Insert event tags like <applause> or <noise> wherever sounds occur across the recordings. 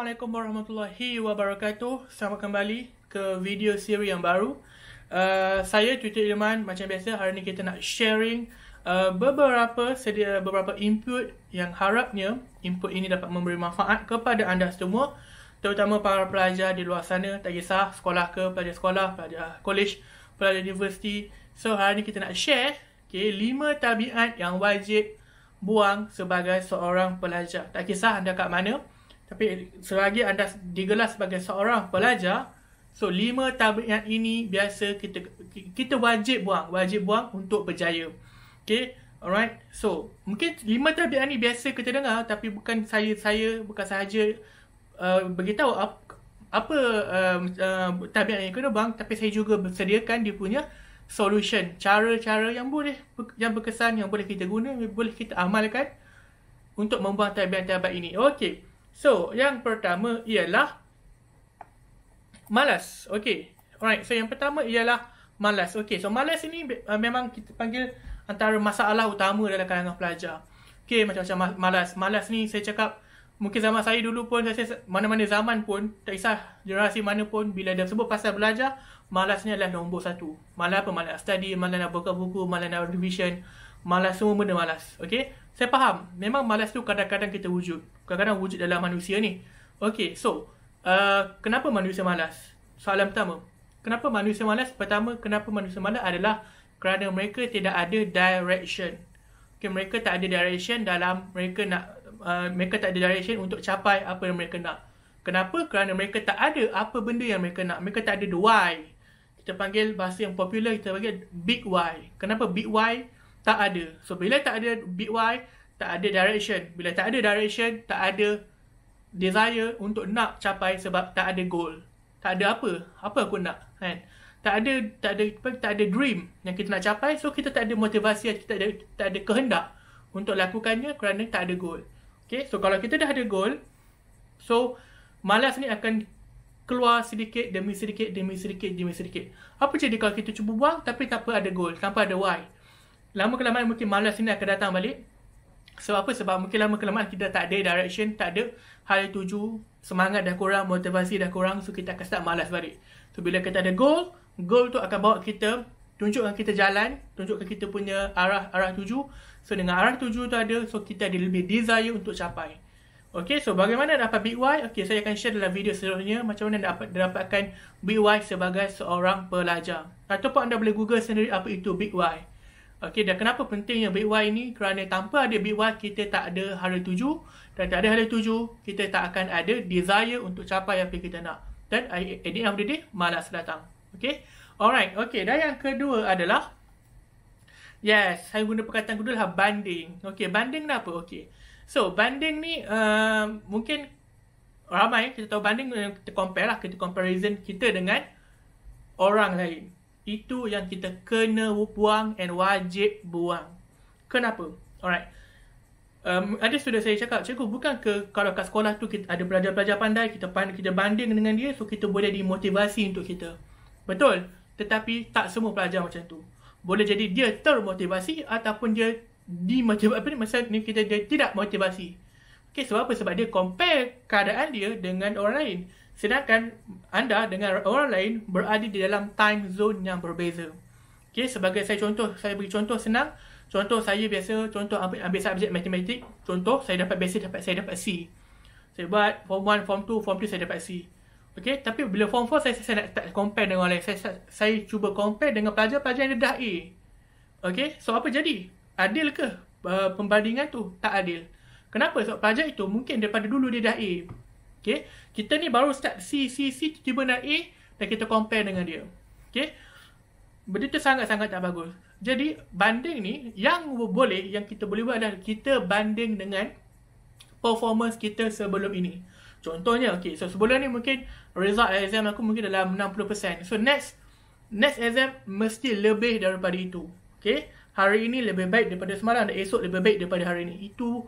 Assalamualaikum warahmatullahi wabarakatuh Selamat kembali ke video siri yang baru uh, Saya Twitter Ilman Macam biasa hari ni kita nak sharing uh, Beberapa sedia beberapa input Yang harapnya input ini dapat memberi manfaat kepada anda semua Terutama para pelajar di luar sana Tak kisah sekolah ke pelajar sekolah Pelajar college Pelajar universiti So hari ni kita nak share okay, lima tabiat yang wajib buang sebagai seorang pelajar Tak kisah anda kat mana tapi selagi anda digelar sebagai seorang pelajar, so lima tabiat ini biasa kita kita wajib buang, wajib buang untuk berjaya. Okay, alright. So mungkin lima tabiat ini biasa kita dengar, tapi bukan saya saya bukan sahaja uh, beritahu apa apa um, uh, tabiat yang kena buang tapi saya juga bersediakan dia punya solution cara-cara yang boleh yang berkesan yang boleh kita guna boleh kita amalkan untuk membuang tabiat-tabiat ini okey So, yang pertama ialah malas. Okay. Alright, so yang pertama ialah malas. Okay, so malas ini uh, memang kita panggil antara masalah utama dalam kalangan pelajar. Okay, macam-macam malas. Malas ni saya cakap mungkin zaman saya dulu pun, saya, mana-mana zaman pun, tak kisah generasi mana pun, bila dia sebut pasal belajar, malas ni adalah nombor satu. Malas apa? Malas study, malas nak buka buku, malas nak revision, malas semua benda malas. Okay, saya faham. Memang malas tu kadang-kadang kita wujud kadang-kadang wujud dalam manusia ni. Okay, so, uh, kenapa manusia malas? Soalan pertama. Kenapa manusia malas? Pertama, kenapa manusia malas adalah kerana mereka tidak ada direction. Okay, mereka tak ada direction dalam mereka nak, uh, mereka tak ada direction untuk capai apa yang mereka nak. Kenapa? Kerana mereka tak ada apa benda yang mereka nak. Mereka tak ada the why. Kita panggil bahasa yang popular, kita panggil big why. Kenapa big why? Tak ada. So, bila tak ada big why, tak ada direction. Bila tak ada direction, tak ada desire untuk nak capai sebab tak ada goal. Tak ada apa, apa aku nak kan. Tak ada tak ada tak ada dream yang kita nak capai, so kita tak ada motivasi, kita ada, tak ada kehendak untuk lakukannya kerana tak ada goal. Okay, so kalau kita dah ada goal, so malas ni akan keluar sedikit demi sedikit demi sedikit demi sedikit. Apa jadi kalau kita cuba buang tapi tak ada goal, tanpa ada why? Lama kelamaan mungkin malas ini akan datang balik sebab apa? Sebab mungkin lama kelamaan kita tak ada direction, tak ada hal tuju, semangat dah kurang, motivasi dah kurang, so kita akan start malas balik. So bila kita ada goal, goal tu akan bawa kita, tunjukkan kita jalan, tunjukkan kita punya arah arah tuju. So dengan arah tuju tu ada, so kita ada lebih desire untuk capai. Okay, so bagaimana dapat why? Okay, saya akan share dalam video seterusnya macam mana dapat dapatkan big why sebagai seorang pelajar. Ataupun anda boleh google sendiri apa itu big why? Okey, dan kenapa pentingnya big why ni? Kerana tanpa ada big why, kita tak ada hara tuju. Dan tak ada hara tuju, kita tak akan ada desire untuk capai apa yang kita nak. Dan at the end of the day, malas datang. Okey? Alright, okey. Dan yang kedua adalah, yes, saya guna perkataan kedua lah, banding. Okey, banding apa? Okey. So, banding ni uh, mungkin ramai kita tahu banding, kita compare lah, kita comparison kita dengan orang lain. Itu yang kita kena buang and wajib buang. Kenapa? Alright. Um, ada sudah saya cakap, cikgu bukan ke kalau kat sekolah tu kita ada pelajar-pelajar pandai, kita pandai kita banding dengan dia so kita boleh dimotivasi untuk kita. Betul? Tetapi tak semua pelajar macam tu. Boleh jadi dia termotivasi ataupun dia dimotivasi apa ni masa ni kita dia tidak motivasi. Okay, sebab apa? Sebab dia compare keadaan dia dengan orang lain. Sedangkan anda dengan orang lain berada di dalam time zone yang berbeza. Okey, sebagai saya contoh, saya beri contoh senang. Contoh saya biasa contoh ambil, ambil subjek matematik, contoh saya dapat biasa dapat saya dapat C. Saya buat form 1, form 2, form 3 saya dapat C. Okey, tapi bila form 4 saya, saya nak tak compare dengan orang lain. Saya, saya saya cuba compare dengan pelajar-pelajar yang dah A. Okey, so apa jadi? Adil ke uh, pembandingan tu? Tak adil. Kenapa? Sebab so, pelajar itu mungkin daripada dulu dia dah A. Okay. Kita ni baru start C, C, C, tiba nak A dan kita compare dengan dia. Okay. Benda tu sangat-sangat tak bagus. Jadi, banding ni yang boleh, yang kita boleh buat adalah kita banding dengan performance kita sebelum ini. Contohnya, okay, so sebelum ni mungkin result exam aku mungkin dalam 60%. So, next next exam mesti lebih daripada itu. Okay. Hari ini lebih baik daripada semalam dan esok lebih baik daripada hari ini. Itu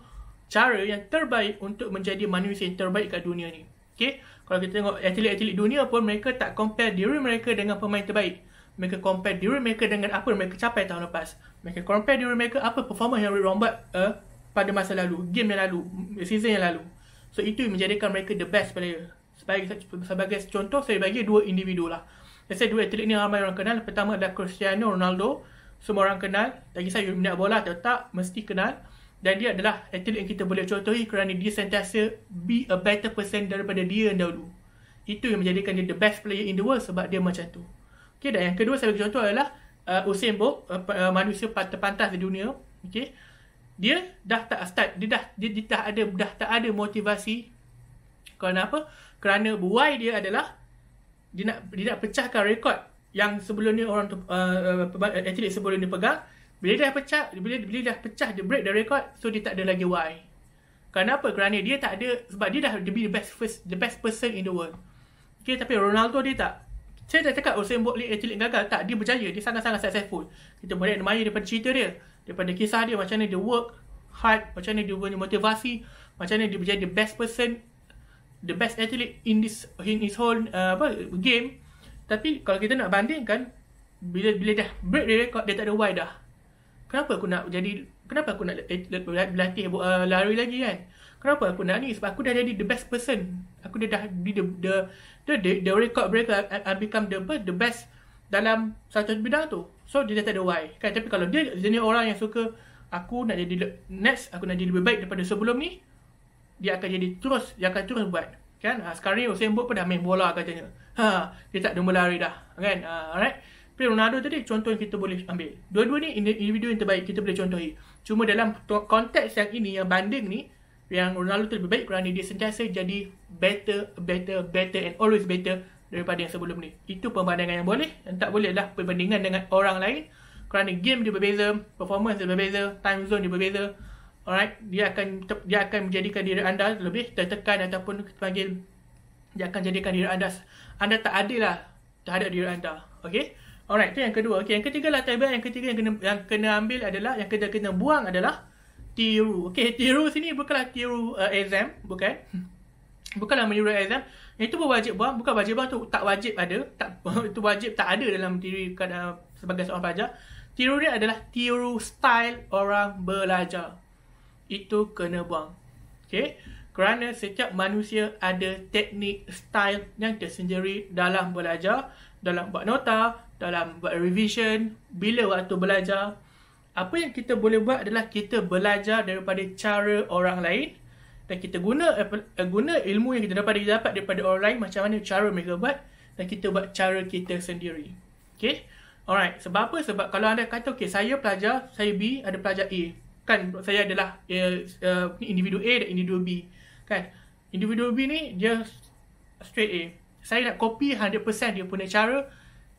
cara yang terbaik untuk menjadi manusia yang terbaik kat dunia ni. Okay? Kalau kita tengok atlet-atlet dunia pun mereka tak compare diri mereka dengan pemain terbaik. Mereka compare diri mereka dengan apa yang mereka capai tahun lepas. Mereka compare diri mereka apa performa yang mereka buat uh, pada masa lalu, game yang lalu, season yang lalu. So itu yang menjadikan mereka the best player. Sebagai, sebagai contoh saya bagi dua individu lah. Saya dua atlet ni ramai orang kenal. Pertama ada Cristiano Ronaldo. Semua orang kenal. Tak saya you minat bola atau tak, mesti kenal dan dia adalah atlet yang kita boleh contohi kerana dia sentiasa be a better person daripada dia yang dahulu. Itu yang menjadikan dia the best player in the world sebab dia macam tu. Okay, dan yang kedua saya bagi contoh adalah uh, Usain Bolt, uh, uh, manusia terpantas di dunia. Okay. Dia dah tak start, dia dah dia, dia, tak ada dah tak ada motivasi. Kerana apa? Kerana buai dia adalah dia nak dia nak pecahkan rekod yang sebelum ni orang uh, uh, atlet sebelum ni pegang bila dia dah pecah, bila, bila dia dah pecah, dia break the record, so dia tak ada lagi why. Kenapa? Kerana dia tak ada, sebab dia dah be the best first, the best person in the world. Okay, tapi Ronaldo dia tak. Saya tak cakap Usain Bolt actually gagal. Tak, dia berjaya. Dia sangat-sangat successful. Kita boleh admire daripada cerita dia. Daripada kisah dia, macam ni dia work hard, macam ni dia punya motivasi, macam ni dia berjaya the best person, the best athlete in this in his whole uh, apa, game. Tapi kalau kita nak bandingkan, bila bila dah break the record, dia tak ada why dah kenapa aku nak jadi kenapa aku nak eh, berlatih uh, lari lagi kan kenapa aku nak ni sebab aku dah jadi the best person aku dah dah be the the the, the, the record breaker I, I become the the best dalam satu bidang tu so dia dah tak ada why kan tapi kalau dia jenis orang yang suka aku nak jadi next aku nak jadi lebih baik daripada sebelum ni dia akan jadi terus dia akan terus buat kan ah, sekarang ni Usain Bolt pun dah main bola katanya ha dia tak ada lari dah kan ha, alright tapi Ronaldo tadi contoh yang kita boleh ambil. Dua-dua ni individu yang terbaik kita boleh contohi. Cuma dalam konteks yang ini, yang banding ni, yang Ronaldo tu lebih baik kerana dia sentiasa jadi better, better, better and always better daripada yang sebelum ni. Itu pembandingan yang boleh dan tak boleh lah perbandingan dengan orang lain kerana game dia berbeza, performance dia berbeza, time zone dia berbeza. Alright, dia akan dia akan menjadikan diri anda lebih tertekan ataupun kita panggil dia akan jadikan diri anda anda tak adil lah terhadap diri anda. Okay? Alright, tu yang kedua. Okey, yang ketiga lah tabiat yang ketiga yang kena yang kena ambil adalah yang kita kena buang adalah tiru. Okey, tiru sini bukanlah tiru uh, exam, bukan? Hmm. Bukanlah meniru exam. Itu pun wajib buang, bukan wajib buang tu tak wajib ada, tak <laughs> itu wajib tak ada dalam diri kadang sebagai seorang pelajar. Tiru ni adalah tiru style orang belajar. Itu kena buang. Okey kerana setiap manusia ada teknik, style yang tersendiri dalam belajar, dalam buat nota, dalam buat revision, bila waktu belajar. Apa yang kita boleh buat adalah kita belajar daripada cara orang lain dan kita guna eh, guna ilmu yang kita dapat kita dapat daripada orang lain macam mana cara mereka buat dan kita buat cara kita sendiri. Okay? Alright, sebab apa? Sebab kalau anda kata, okay, saya pelajar, saya B, ada pelajar A. Kan, saya adalah uh, uh, individu A dan individu B kan individu B ni dia straight A saya nak copy 100% dia punya cara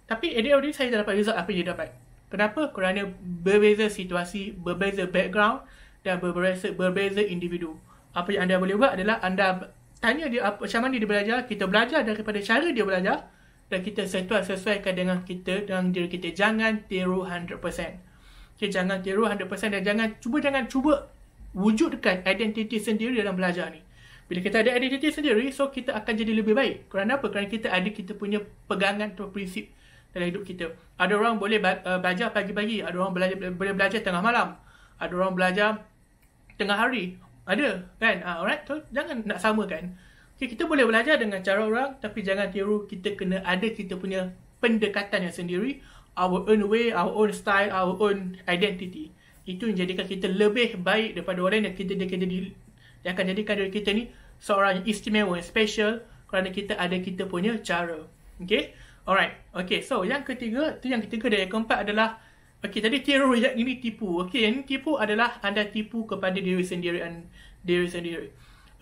tapi at the saya tak dapat result apa yang dia dapat kenapa? kerana berbeza situasi berbeza background dan berbeza, berbeza individu apa yang anda boleh buat adalah anda tanya dia apa, macam mana dia belajar kita belajar daripada cara dia belajar dan kita setua sesuaikan dengan kita Dan diri kita jangan tiru 100% okay, jangan tiru 100% dan jangan cuba jangan cuba wujudkan identiti sendiri dalam belajar ni bila kita ada identiti sendiri, so kita akan jadi lebih baik. Kerana apa? Kerana kita ada kita punya pegangan atau prinsip dalam hidup kita. Ada orang boleh eh, belajar pagi-pagi. Ada orang belajar, boleh belajar tengah malam. Ada orang belajar tengah hari. Ada, kan? Uh, alright? So, jangan nak samakan. Okay, kita boleh belajar dengan cara orang tapi jangan tiru kita kena ada kita punya pendekatan yang sendiri our own way our own style our own identity itu menjadikan kita lebih baik daripada orang yang kita dia jadi yang akan jadikan diri kita ni seorang yang istimewa yang special kerana kita ada kita punya cara okay alright okay so yang ketiga tu yang ketiga dan yang keempat adalah okay tadi teror yang ini tipu okay yang ini tipu adalah anda tipu kepada diri sendiri dan diri sendiri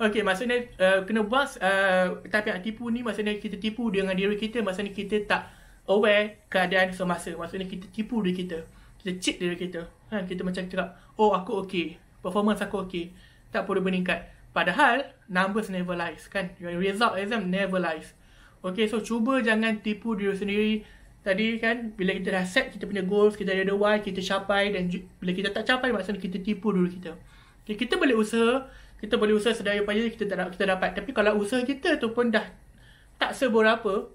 Okay, maksudnya uh, kena buang uh, eh, tapi yang tipu ni maksudnya kita tipu dengan diri kita maksudnya kita tak aware keadaan semasa maksudnya kita tipu diri kita kita cheat diri kita ha, kita macam cakap oh aku okay performance aku okay tak perlu meningkat. Padahal, numbers never lies kan. Your result exam never lies. Okay, so cuba jangan tipu diri sendiri. Tadi kan, bila kita dah set kita punya goals, kita ada why, kita capai dan bila kita tak capai maksudnya kita tipu dulu kita. Okay, kita boleh usaha, kita boleh usaha sedaya upaya kita tak kita dapat. Tapi kalau usaha kita tu pun dah tak seberapa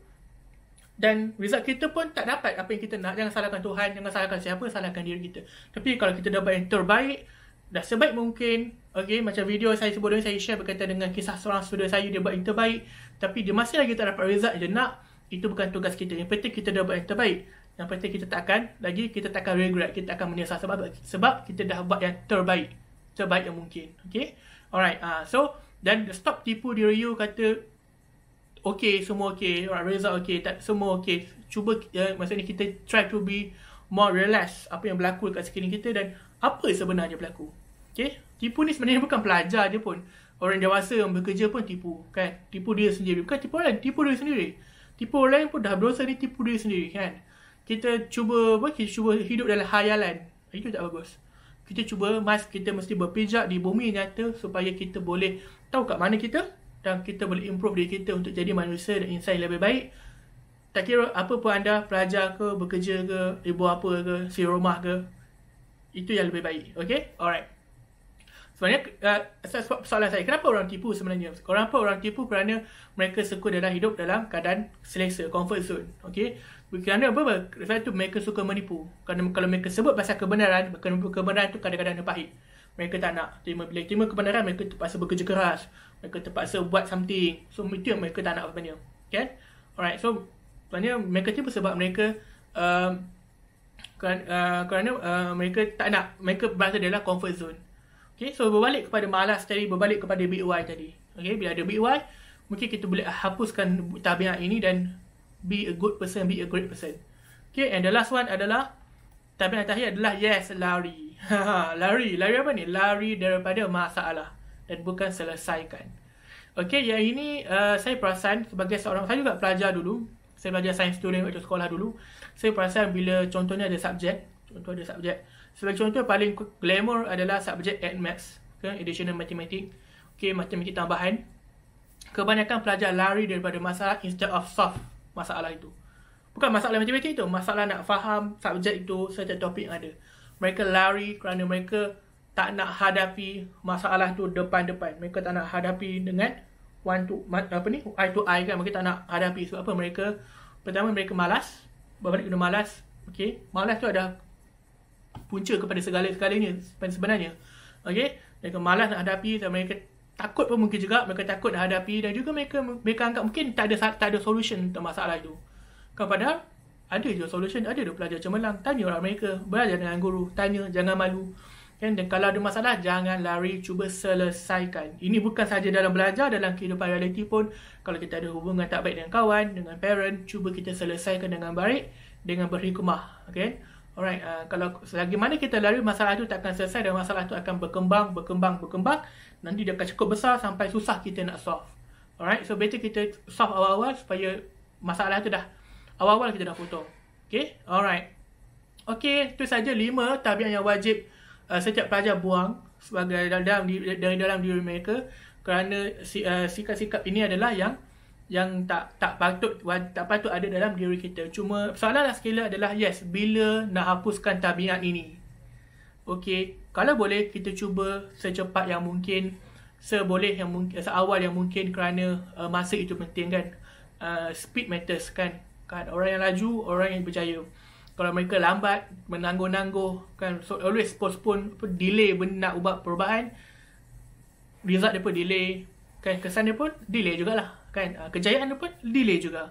dan result kita pun tak dapat apa yang kita nak, jangan salahkan Tuhan, jangan salahkan siapa, salahkan diri kita. Tapi kalau kita dapat yang terbaik, dah sebaik mungkin Okay, macam video saya sebelum ni saya share berkaitan dengan kisah seorang student saya dia buat yang terbaik tapi dia masih lagi tak dapat result dia nak itu bukan tugas kita yang penting kita dah buat yang terbaik yang penting kita takkan lagi kita takkan regret kita akan menyesal sebab sebab kita dah buat yang terbaik terbaik yang mungkin Okay, alright uh, so dan stop tipu diri you kata Okay, semua okay, alright, result okay, tak, semua okay. Cuba, uh, maksudnya kita try to be more relaxed apa yang berlaku dekat sekeliling kita dan apa sebenarnya pelaku? Okay? Tipu ni sebenarnya bukan pelajar dia pun. Orang dewasa yang bekerja pun tipu. Kan? Tipu dia sendiri. Bukan tipu orang lain. Tipu dia sendiri. Tipu orang lain pun dah berusaha dia tipu dia sendiri. Kan? Kita cuba apa? Kita cuba hidup dalam hayalan? Itu tak bagus. Kita cuba mas kita mesti berpijak di bumi nyata supaya kita boleh tahu kat mana kita dan kita boleh improve diri kita untuk jadi manusia dan insan yang lebih baik. Tak kira apa pun anda, pelajar ke, bekerja ke, ibu apa ke, si rumah ke, itu yang lebih baik. Okay? Alright. Sebenarnya, uh, sebab soalan saya, kenapa orang tipu sebenarnya? Kenapa orang tipu kerana mereka suka dalam hidup dalam keadaan selesa, comfort zone. Okay? Kerana apa? Sebab itu mereka suka menipu. Kerana kalau mereka sebut pasal kebenaran, kebenaran itu kadang-kadang pahit. Mereka tak nak terima. Bila terima kebenaran, mereka terpaksa bekerja keras. Mereka terpaksa buat something. So, itu yang mereka tak nak apa-apa sebenarnya. Okay? Alright. So, sebenarnya mereka tipu sebab mereka um, kerana, uh, kerana uh, mereka tak nak mereka bahasa dia lah comfort zone okay so berbalik kepada malas tadi berbalik kepada BY tadi okay bila ada BY mungkin kita boleh hapuskan tabiat ini dan be a good person be a great person okay and the last one adalah tabiat terakhir adalah yes lari <laughs> lari lari apa ni lari daripada masalah dan bukan selesaikan Okay, yang ini uh, saya perasan sebagai seorang, saya juga pelajar dulu. Saya belajar sains student waktu sekolah dulu saya perasan bila contohnya ada subjek, contoh ada subjek. Sebagai contoh paling glamour adalah subjek Ad Max, okay, additional mathematic. Okey, matematik tambahan. Kebanyakan pelajar lari daripada masalah instead of solve masalah itu. Bukan masalah matematik itu, masalah nak faham subjek itu setiap topik yang ada. Mereka lari kerana mereka tak nak hadapi masalah tu depan-depan. Mereka tak nak hadapi dengan one to apa ni? Eye to eye kan. Mereka tak nak hadapi sebab apa? Mereka pertama mereka malas, balik kena malas. Okey, malas tu ada punca kepada segala-galanya sebenarnya. Okey, mereka malas nak hadapi dan mereka takut pun mungkin juga mereka takut nak hadapi dan juga mereka mereka anggap mungkin tak ada tak ada solution untuk masalah itu. Kan padahal ada je solution, ada je pelajar cemerlang. Tanya orang mereka, belajar dengan guru, tanya jangan malu. Kan? Dan kalau ada masalah, jangan lari, cuba selesaikan. Ini bukan saja dalam belajar, dalam kehidupan realiti pun. Kalau kita ada hubungan tak baik dengan kawan, dengan parent, cuba kita selesaikan dengan baik, dengan berhikmah. Okay? Alright, uh, kalau selagi mana kita lari, masalah itu tak akan selesai dan masalah itu akan berkembang, berkembang, berkembang. Nanti dia akan cukup besar sampai susah kita nak solve. Alright, so better kita solve awal-awal supaya masalah itu dah awal-awal kita dah potong. Okay, alright. Okay, itu saja lima, tabiat yang wajib uh, setiap pelajar buang sebagai dalam di, dari dalam diri mereka kerana si, eh, sikap-sikap ini adalah yang yang tak tak patut tak patut ada dalam diri kita. Cuma soalanlah sekali adalah yes, bila nak hapuskan tabiat ini? Okey, kalau boleh kita cuba secepat yang mungkin seboleh yang mungkin seawal yang mungkin kerana uh, masa itu penting kan. Uh, speed matters kan. Kan orang yang laju, orang yang berjaya kalau mereka lambat menangguh-nangguh kan so always postpone delay benda nak ubah perubahan result dia pun delay kan kesan dia pun delay jugalah kan uh, kejayaan dia pun delay juga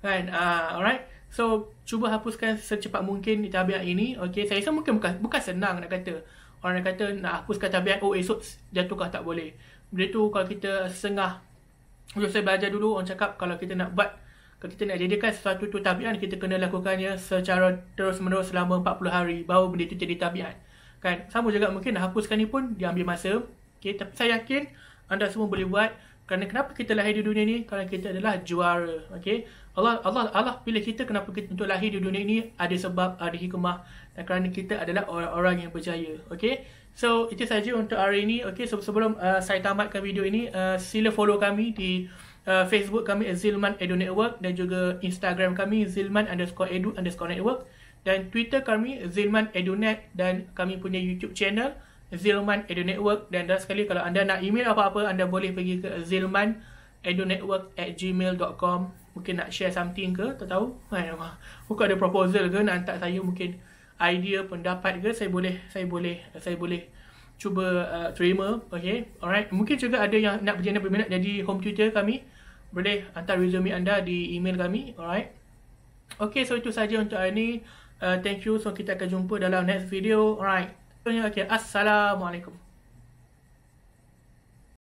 kan uh, alright so cuba hapuskan secepat mungkin tabiat ini okey saya rasa mungkin bukan, bukan senang nak kata orang nak kata nak hapuskan tabiat oh esok jatuhkah tak boleh dia tu kalau kita sengah Jom saya belajar dulu orang cakap kalau kita nak buat kalau kita nak jadikan sesuatu tu tabiat, kita kena lakukannya secara terus-menerus selama 40 hari baru benda tu jadi tabiat. Kan? Sama juga mungkin nak hapuskan ni pun diambil masa. Okay, tapi saya yakin anda semua boleh buat kerana kenapa kita lahir di dunia ini? Kerana kita adalah juara. Okay? Allah Allah Allah pilih kita kenapa kita untuk lahir di dunia ini ada sebab, ada hikmah dan kerana kita adalah orang-orang yang berjaya. Okay? So, itu saja untuk hari ini. Okay, so, sebelum uh, saya tamatkan video ini, uh, sila follow kami di uh, Facebook kami Zilman Edu Network dan juga Instagram kami Zilman underscore Edu underscore Network dan Twitter kami Zilman Edu Net dan kami punya YouTube channel Zilman Edu Network dan dah sekali kalau anda nak email apa-apa anda boleh pergi ke Zilman Edu Network at gmail.com mungkin nak share something ke tak tahu Ayuh, <laughs> eh, ada proposal ke nak hantar saya mungkin idea pendapat ke saya boleh saya boleh saya boleh cuba uh, terima okay alright mungkin juga ada yang nak berjaya berminat jadi home tutor kami boleh hantar resume anda di email kami alright okay so itu saja untuk hari ini. uh, thank you so kita akan jumpa dalam next video alright okay assalamualaikum